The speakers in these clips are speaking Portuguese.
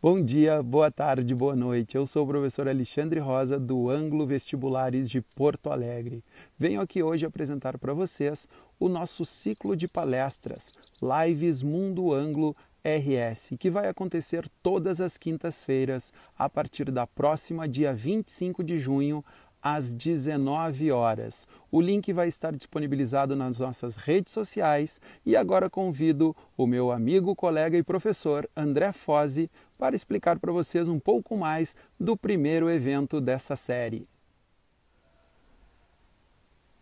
Bom dia, boa tarde, boa noite. Eu sou o professor Alexandre Rosa do Anglo Vestibulares de Porto Alegre. Venho aqui hoje apresentar para vocês o nosso ciclo de palestras, Lives Mundo Anglo RS, que vai acontecer todas as quintas-feiras a partir da próxima dia 25 de junho às 19 horas. O link vai estar disponibilizado nas nossas redes sociais e agora convido o meu amigo, colega e professor André Fozzi para explicar para vocês um pouco mais do primeiro evento dessa série.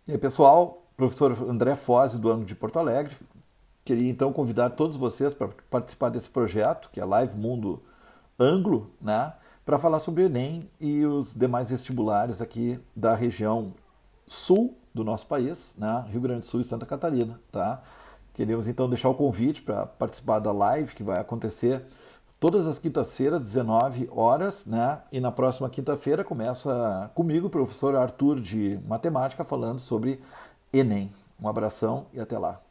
E aí, pessoal, professor André Fozzi do Ano de Porto Alegre. Queria então convidar todos vocês para participar desse projeto, que é Live Mundo Anglo, né? para falar sobre o Enem e os demais vestibulares aqui da região sul do nosso país, né? Rio Grande do Sul e Santa Catarina, tá? Queremos então deixar o convite para participar da live que vai acontecer todas as quintas-feiras, 19 horas, né? E na próxima quinta-feira começa comigo, o professor Arthur de Matemática, falando sobre Enem. Um abração e até lá.